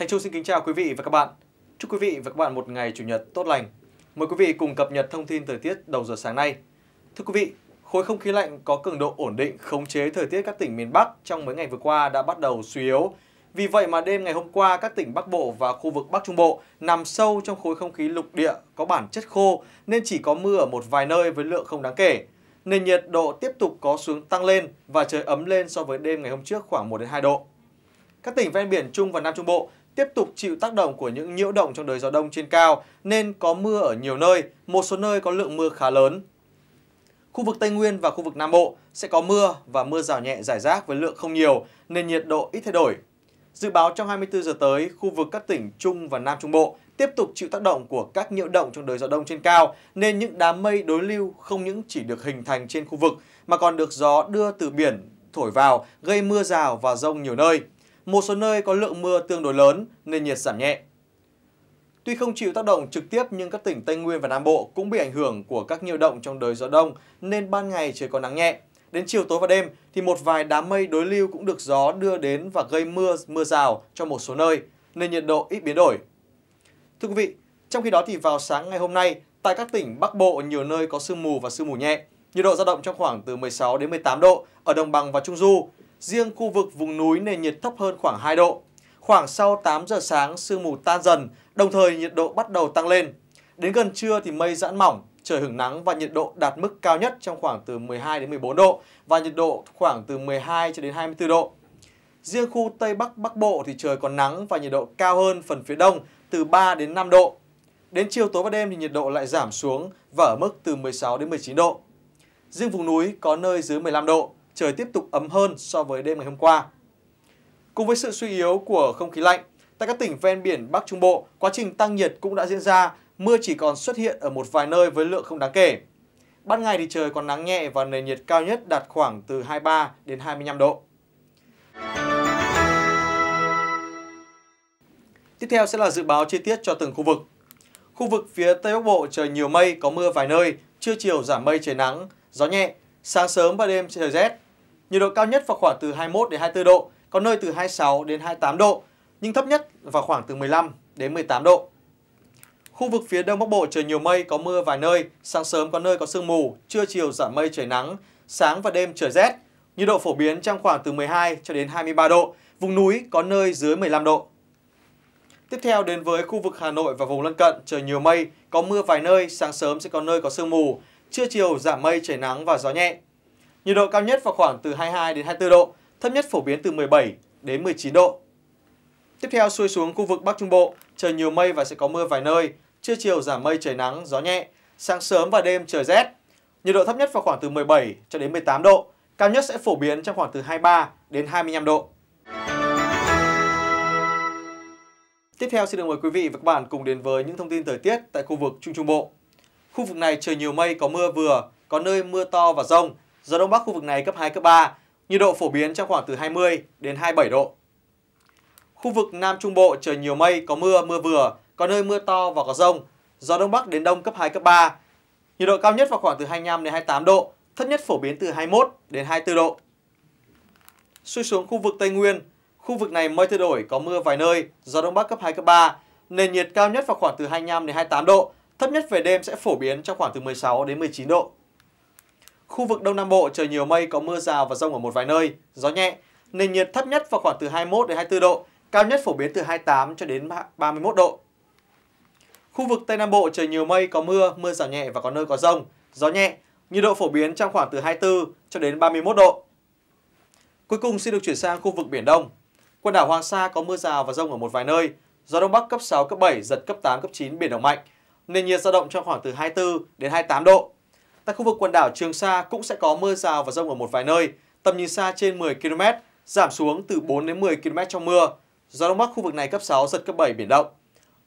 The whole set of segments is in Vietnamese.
Thành Trung xin kính chào quý vị và các bạn. Chúc quý vị và các bạn một ngày Chủ nhật tốt lành. Mời quý vị cùng cập nhật thông tin thời tiết đầu giờ sáng nay. Thưa quý vị, khối không khí lạnh có cường độ ổn định khống chế thời tiết các tỉnh miền Bắc trong mấy ngày vừa qua đã bắt đầu suy yếu. Vì vậy mà đêm ngày hôm qua các tỉnh Bắc Bộ và khu vực Bắc Trung Bộ nằm sâu trong khối không khí lục địa có bản chất khô nên chỉ có mưa ở một vài nơi với lượng không đáng kể. Nền nhiệt độ tiếp tục có xuống tăng lên và trời ấm lên so với đêm ngày hôm trước khoảng 1 đến 2 độ. Các tỉnh ven biển Trung và Nam Trung Bộ tiếp tục chịu tác động của những nhiễu động trong đời gió đông trên cao nên có mưa ở nhiều nơi, một số nơi có lượng mưa khá lớn. Khu vực Tây Nguyên và khu vực Nam Bộ sẽ có mưa và mưa rào nhẹ rải rác với lượng không nhiều nên nhiệt độ ít thay đổi. Dự báo trong 24 giờ tới, khu vực các tỉnh Trung và Nam Trung Bộ tiếp tục chịu tác động của các nhiễu động trong đời gió đông trên cao nên những đám mây đối lưu không những chỉ được hình thành trên khu vực mà còn được gió đưa từ biển thổi vào gây mưa rào và rông nhiều nơi một số nơi có lượng mưa tương đối lớn nên nhiệt giảm nhẹ. Tuy không chịu tác động trực tiếp nhưng các tỉnh Tây Nguyên và Nam Bộ cũng bị ảnh hưởng của các nhiễu động trong đới gió đông nên ban ngày trời có nắng nhẹ. Đến chiều tối và đêm thì một vài đám mây đối lưu cũng được gió đưa đến và gây mưa mưa rào cho một số nơi nên nhiệt độ ít biến đổi. Thưa quý vị, trong khi đó thì vào sáng ngày hôm nay tại các tỉnh Bắc Bộ nhiều nơi có sương mù và sương mù nhẹ. Nhiệt độ dao động trong khoảng từ 16 đến 18 độ ở đồng bằng và trung du, riêng khu vực vùng núi nền nhiệt thấp hơn khoảng 2 độ. Khoảng sau 8 giờ sáng sương mù tan dần, đồng thời nhiệt độ bắt đầu tăng lên. Đến gần trưa thì mây giãn mỏng, trời hưởng nắng và nhiệt độ đạt mức cao nhất trong khoảng từ 12 đến 14 độ và nhiệt độ khoảng từ 12 cho đến 24 độ. Riêng khu Tây Bắc Bắc Bộ thì trời còn nắng và nhiệt độ cao hơn phần phía đông từ 3 đến 5 độ. Đến chiều tối và đêm thì nhiệt độ lại giảm xuống và ở mức từ 16 đến 19 độ. Riêng vùng núi có nơi dưới 15 độ trời tiếp tục ấm hơn so với đêm ngày hôm qua. Cùng với sự suy yếu của không khí lạnh, tại các tỉnh ven biển Bắc Trung Bộ, quá trình tăng nhiệt cũng đã diễn ra, mưa chỉ còn xuất hiện ở một vài nơi với lượng không đáng kể. Ban ngày thì trời còn nắng nhẹ và nền nhiệt cao nhất đạt khoảng từ 23 đến 25 độ. Tiếp theo sẽ là dự báo chi tiết cho từng khu vực. Khu vực phía Tây Bắc Bộ trời nhiều mây, có mưa vài nơi, trưa chiều giảm mây trời nắng, gió nhẹ, sáng sớm và đêm trời rét, Nhiệt độ cao nhất vào khoảng từ 21 đến 24 độ, có nơi từ 26 đến 28 độ, nhưng thấp nhất vào khoảng từ 15 đến 18 độ. Khu vực phía đông bắc bộ trời nhiều mây, có mưa vài nơi, sáng sớm có nơi có sương mù, trưa chiều giảm mây trời nắng, sáng và đêm trời rét. Nhiệt độ phổ biến trong khoảng từ 12 cho đến 23 độ, vùng núi có nơi dưới 15 độ. Tiếp theo đến với khu vực Hà Nội và vùng lân cận, trời nhiều mây, có mưa vài nơi, sáng sớm sẽ có nơi có sương mù, trưa chiều giảm mây trời nắng và gió nhẹ. Nhiệt độ cao nhất vào khoảng từ 22 đến 24 độ, thấp nhất phổ biến từ 17 đến 19 độ. Tiếp theo xuôi xuống khu vực Bắc Trung Bộ, trời nhiều mây và sẽ có mưa vài nơi, trưa chiều giảm mây trời nắng, gió nhẹ, sáng sớm và đêm trời rét. Nhiệt độ thấp nhất vào khoảng từ 17 cho đến 18 độ, cao nhất sẽ phổ biến trong khoảng từ 23 đến 25 độ. Tiếp theo xin được mời quý vị và các bạn cùng đến với những thông tin thời tiết tại khu vực Trung Trung Bộ. Khu vực này trời nhiều mây có mưa vừa, có nơi mưa to và rông, gió đông bắc khu vực này cấp 2, cấp 3, nhiệt độ phổ biến trong khoảng từ 20 đến 27 độ. Khu vực Nam Trung Bộ trời nhiều mây, có mưa, mưa vừa, có nơi mưa to và có rông, gió đông bắc đến đông cấp 2, cấp 3, nhiệt độ cao nhất vào khoảng từ 25 đến 28 độ, thấp nhất phổ biến từ 21 đến 24 độ. Suy xuống khu vực Tây Nguyên, khu vực này mây thay đổi có mưa vài nơi, gió đông bắc cấp 2 cấp 3, nền nhiệt cao nhất vào khoảng từ 25 đến 28 độ, thấp nhất về đêm sẽ phổ biến trong khoảng từ 16 đến 19 độ. Khu vực Đông Nam Bộ trời nhiều mây có mưa rào và rông ở một vài nơi, gió nhẹ. Nền nhiệt thấp nhất vào khoảng từ 21 đến 24 độ, cao nhất phổ biến từ 28 cho đến 31 độ. Khu vực Tây Nam Bộ trời nhiều mây có mưa, mưa rào nhẹ và có nơi có rông, gió nhẹ. Nhiệt độ phổ biến trong khoảng từ 24 cho đến 31 độ. Cuối cùng xin được chuyển sang khu vực Biển Đông. Quần đảo Hoàng Sa có mưa rào và rông ở một vài nơi, gió Đông Bắc cấp 6, cấp 7, giật cấp 8, cấp 9, biển động mạnh. Nền nhiệt dao động trong khoảng từ 24 đến 28 độ. Tại khu vực quần đảo Trường Sa cũng sẽ có mưa rào và rông ở một vài nơi, tầm nhìn xa trên 10 km, giảm xuống từ 4 đến 10 km trong mưa. Gió Đông Bắc khu vực này cấp 6, giật cấp 7 biển động.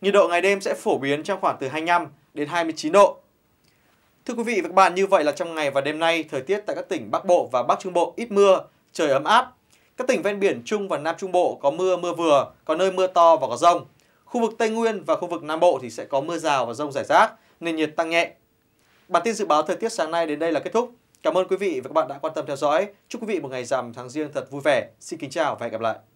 Nhiệt độ ngày đêm sẽ phổ biến trong khoảng từ 25 đến 29 độ. Thưa quý vị và các bạn, như vậy là trong ngày và đêm nay, thời tiết tại các tỉnh Bắc Bộ và Bắc Trung Bộ ít mưa, trời ấm áp. Các tỉnh ven biển Trung và Nam Trung Bộ có mưa mưa vừa, có nơi mưa to và có rông. Khu vực Tây Nguyên và khu vực Nam Bộ thì sẽ có mưa rào và rông rải rác, nền nhiệt tăng nhẹ. Bản tin dự báo thời tiết sáng nay đến đây là kết thúc. Cảm ơn quý vị và các bạn đã quan tâm theo dõi. Chúc quý vị một ngày rằm tháng riêng thật vui vẻ. Xin kính chào và hẹn gặp lại.